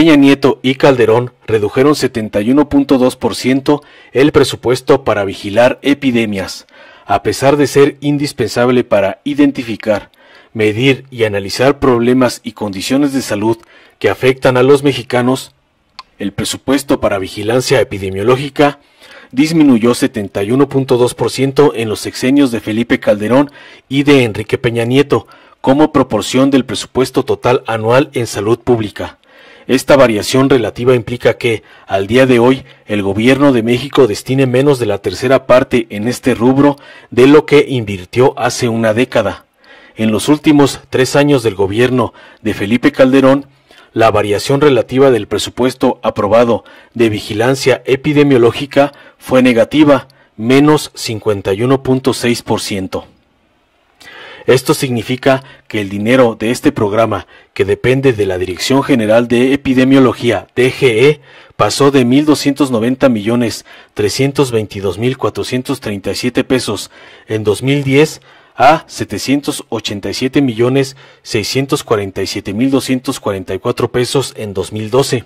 Peña Nieto y Calderón redujeron 71.2% el presupuesto para vigilar epidemias, a pesar de ser indispensable para identificar, medir y analizar problemas y condiciones de salud que afectan a los mexicanos, el presupuesto para vigilancia epidemiológica disminuyó 71.2% en los sexenios de Felipe Calderón y de Enrique Peña Nieto como proporción del presupuesto total anual en salud pública. Esta variación relativa implica que, al día de hoy, el gobierno de México destine menos de la tercera parte en este rubro de lo que invirtió hace una década. En los últimos tres años del gobierno de Felipe Calderón, la variación relativa del presupuesto aprobado de vigilancia epidemiológica fue negativa, menos 51.6%. Esto significa que el dinero de este programa, que depende de la Dirección General de Epidemiología, DGE, pasó de 1.290 millones 322.437 pesos en 2010 a 787 millones 647.244 pesos en 2012.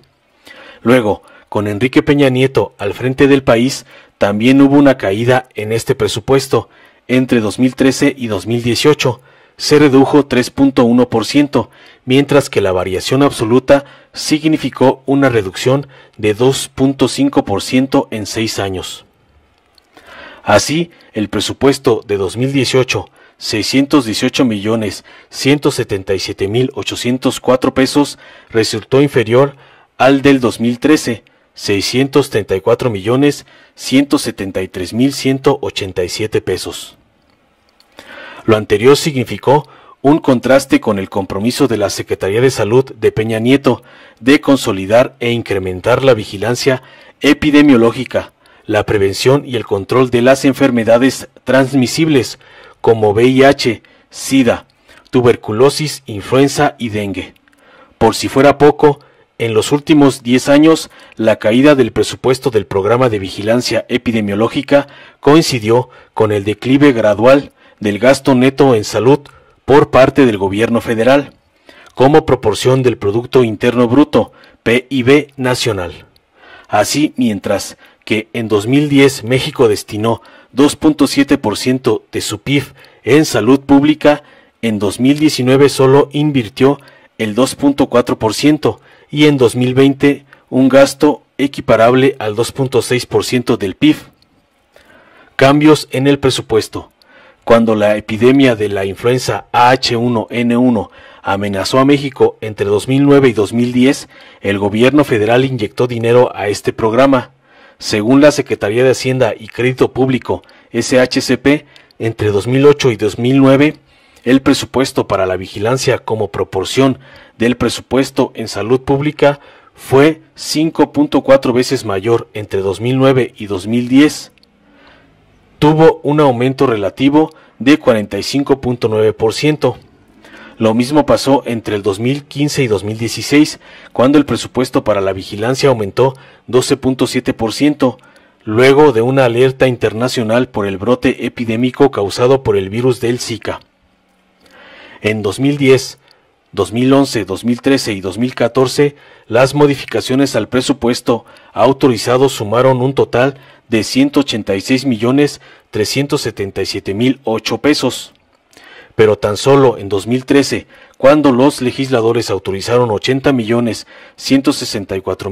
Luego, con Enrique Peña Nieto al frente del país, también hubo una caída en este presupuesto, entre 2013 y 2018 se redujo 3.1%, mientras que la variación absoluta significó una reducción de 2.5% en seis años. Así, el presupuesto de 2018, 618 millones 177 mil pesos, resultó inferior al del 2013, $634,173,187. millones mil pesos. Lo anterior significó un contraste con el compromiso de la Secretaría de Salud de Peña Nieto de consolidar e incrementar la vigilancia epidemiológica, la prevención y el control de las enfermedades transmisibles como VIH, SIDA, tuberculosis, influenza y dengue. Por si fuera poco, en los últimos 10 años, la caída del presupuesto del programa de vigilancia epidemiológica coincidió con el declive gradual del gasto neto en salud por parte del gobierno federal, como proporción del Producto Interno Bruto, PIB nacional. Así, mientras que en 2010 México destinó 2.7% de su PIB en salud pública, en 2019 solo invirtió el 2.4%, y en 2020 un gasto equiparable al 2.6% del PIB. Cambios en el presupuesto. Cuando la epidemia de la influenza AH1N1 amenazó a México entre 2009 y 2010, el gobierno federal inyectó dinero a este programa. Según la Secretaría de Hacienda y Crédito Público, SHCP, entre 2008 y 2009, el presupuesto para la vigilancia como proporción del presupuesto en salud pública fue 5.4 veces mayor entre 2009 y 2010. Tuvo un aumento relativo de 45.9%. Lo mismo pasó entre el 2015 y 2016, cuando el presupuesto para la vigilancia aumentó 12.7%, luego de una alerta internacional por el brote epidémico causado por el virus del Zika. En 2010, 2011, 2013 y 2014, las modificaciones al presupuesto autorizado sumaron un total de 186 millones 377 pesos. Pero tan solo en 2013, cuando los legisladores autorizaron 80 millones 164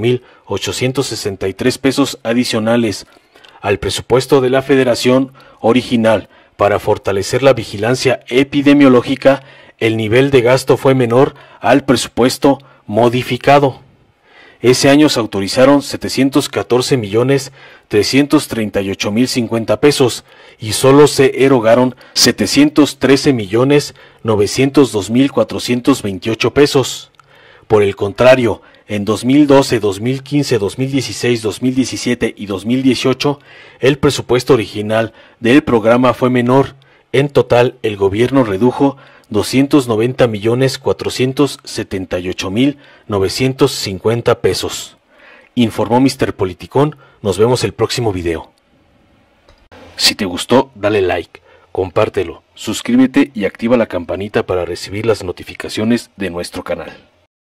pesos adicionales al presupuesto de la Federación original para fortalecer la vigilancia epidemiológica, el nivel de gasto fue menor al presupuesto modificado. Ese año se autorizaron 714 millones 338 mil 50 pesos y solo se erogaron 713 millones mil pesos. Por el contrario, en 2012, 2015, 2016, 2017 y 2018, el presupuesto original del programa fue menor. En total, el gobierno redujo 290.478.950 millones mil pesos. Informó Mr. Politicón, nos vemos el próximo video. Si te gustó, dale like, compártelo, suscríbete y activa la campanita para recibir las notificaciones de nuestro canal.